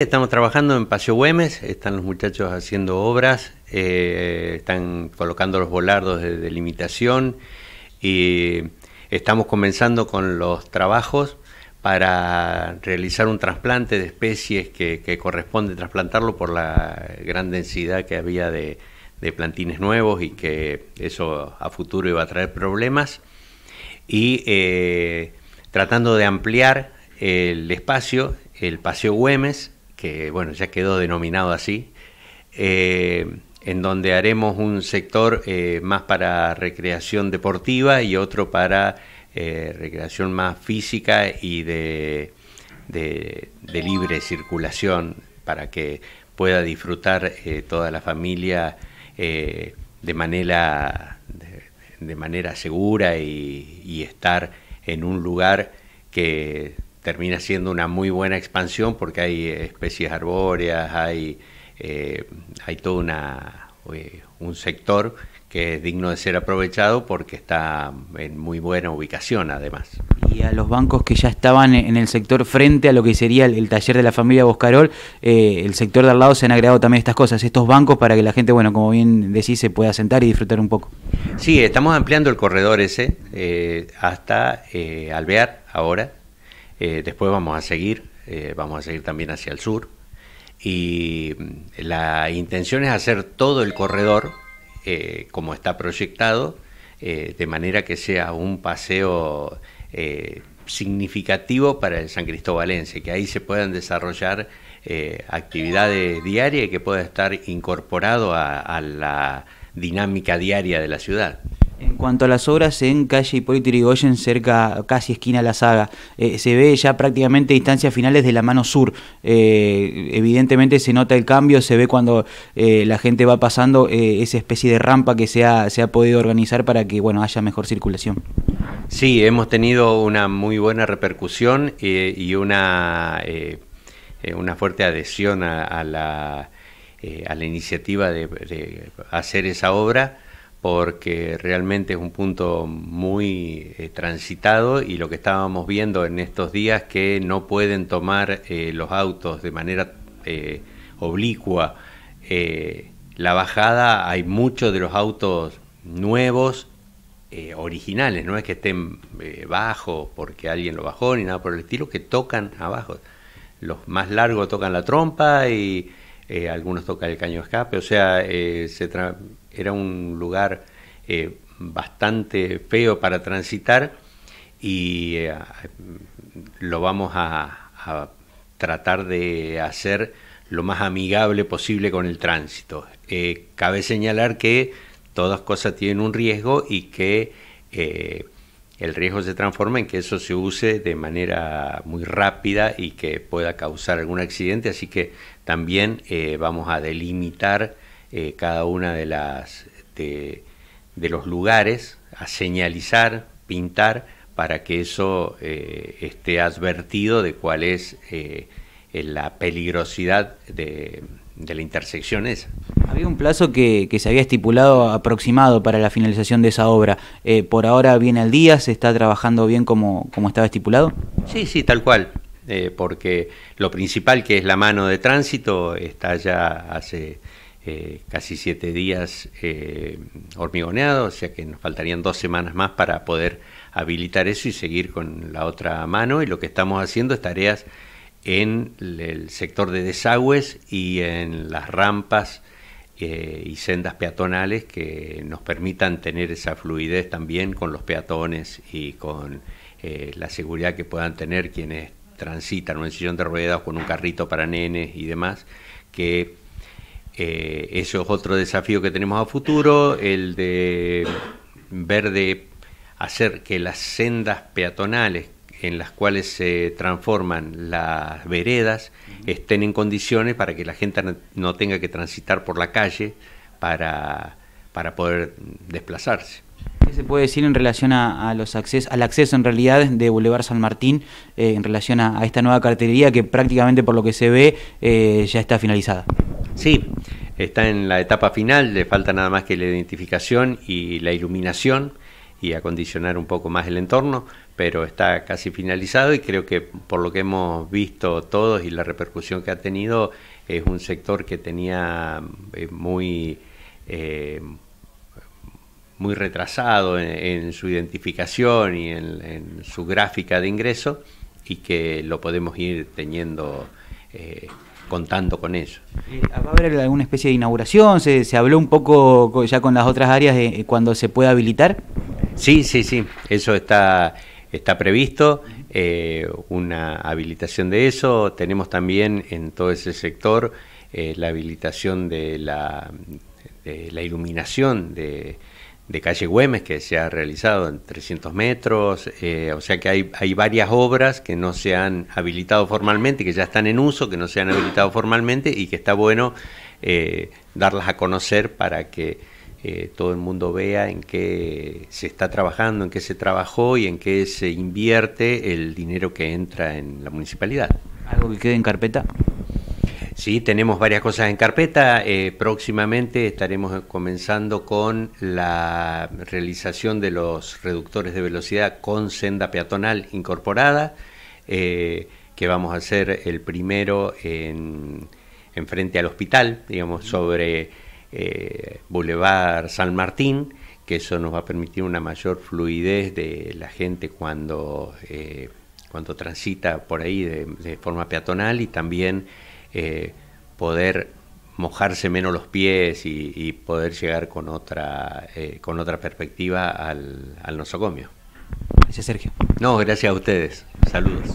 Estamos trabajando en Paseo Güemes, están los muchachos haciendo obras, eh, están colocando los volardos de delimitación y estamos comenzando con los trabajos para realizar un trasplante de especies que, corresponde trasplantarlo por la gran densidad que había de, plantines nuevos y que eso a futuro iba a traer problemas. Y eh, tratando de ampliar el espacio, el Paseo Güemes, que bueno, ya quedó denominado así, eh, en donde haremos un sector eh, más para recreación deportiva y otro para eh, recreación más física y de, libre circulación para que pueda disfrutar toda la familia de manera de, manera segura y estar en un lugar que termina siendo una muy buena expansión porque hay eh, especies arbóreas, hay, eh, hay todo una, eh, un sector que es digno de ser aprovechado porque está en muy buena ubicación además. Y a los bancos que ya estaban en el sector frente a lo que sería el, taller de la familia Boscarol, el sector de al lado se han agregado también estas cosas, estos bancos para que la gente, bueno, como bien decís, se pueda sentar y disfrutar un poco. Sí, estamos ampliando el corredor ese hasta Alvear ahora, eh, después vamos a seguir, eh, vamos a seguir también hacia el sur. Y mm, la intención es hacer todo el corredor eh, como está proyectado, de manera que sea un paseo significativo para el San Cristóbalense... que ahí se puedan desarrollar actividades diarias y que pueda estar incorporado a la dinámica diaria de la ciudad. En cuanto a las obras en calle Hipólito Yrigoyen, cerca, casi esquina La Saga, eh, se ve ya prácticamente distancias finales de la mano sur. Eh, evidentemente se nota el cambio, se ve cuando eh, la gente va pasando esa especie de rampa que se ha, podido organizar para que bueno haya mejor circulación. Sí, hemos tenido una muy buena repercusión y una, una fuerte adhesión a, la, a la, iniciativa de hacer esa obra porque realmente es un punto muy eh, transitado y lo que estábamos viendo en estos días que no pueden tomar eh, los autos de manera eh, oblicua la bajada, hay muchos de los autos nuevos originales, no es que estén bajos porque alguien lo bajó ni nada por el estilo, que tocan abajo. Los más largos tocan la trompa y eh, algunos tocan el caño escape, o sea, eh, era un lugar eh, bastante feo para transitar y lo vamos a, a, tratar de hacer lo más amigable posible con el tránsito. cabe señalar que todas cosas tienen un riesgo y que el riesgo se transforma en que eso se use de manera muy rápida y que pueda causar algún accidente, así que también eh, vamos a delimitar eh, cada una de las de, los lugares, a señalizar, pintar, para que eso eh, esté advertido de cuál es la peligrosidad de, de la intersección esa. Había un plazo que, se había estipulado aproximado para la finalización de esa obra. Eh, ¿Por ahora viene al día? ¿Se está trabajando bien como, como estaba estipulado? Sí, sí, tal cual. Eh, porque lo principal, que es la mano de tránsito, está ya hace eh, casi siete días hormigoneado, o sea que nos faltarían dos semanas más para poder habilitar eso y seguir con la otra mano. Y lo que estamos haciendo es tareas en el sector de desagües y en las rampas eh, y sendas peatonales que nos permitan tener esa fluidez también con los peatones y con eh, la seguridad que puedan tener quienes transitan en sillón de ruedas con un carrito para nenes y demás, que eh, eso es otro desafío que tenemos a futuro, el de ver de hacer que las sendas peatonales en las cuales se transforman las veredas estén en condiciones para que la gente no tenga que transitar por la calle para, para poder desplazarse. ¿Qué se puede decir en relación a, los accesos, al acceso en realidad de Boulevard San Martín eh, en relación a, esta nueva cartelería que prácticamente por lo que se ve eh, ya está finalizada? Sí, está en la etapa final, le falta nada más que la identificación y la iluminación y acondicionar un poco más el entorno, pero está casi finalizado y creo que por lo que hemos visto todos y la repercusión que ha tenido, es un sector que tenía eh, muy... Eh, muy retrasado en, su identificación y en, su gráfica de ingreso y que lo podemos ir teniendo, eh, contando con eso. ¿Va a haber alguna especie de inauguración? ¿Se, se habló un poco ya con las otras áreas de cuando se pueda habilitar? Sí, sí, sí, eso está, está previsto, eh, una habilitación de eso. Tenemos también en todo ese sector eh, la habilitación de la, la iluminación de, calle Güemes que se ha realizado en 300 metros, eh, o sea que hay, hay varias obras que no se han habilitado formalmente, que ya están en uso, que no se han habilitado formalmente y que está bueno darlas a conocer para que todo el mundo vea en qué se está trabajando, en qué se trabajó y en qué se invierte el dinero que entra en la municipalidad. ¿Algo que quede en carpeta? Sí, tenemos varias cosas en carpeta. Eh, próximamente estaremos comenzando con la realización de los reductores de velocidad con senda peatonal incorporada, eh, que vamos a hacer el primero en frente al hospital, digamos, sobre eh, Boulevard San Martín, que eso nos va a permitir una mayor fluidez de la gente cuando, eh, cuando transita por ahí de, forma peatonal y también eh, poder mojarse menos los pies y, y poder llegar con otra, con otra perspectiva al, al nosocomio. Gracias, Sergio. No, gracias a ustedes. Saludos.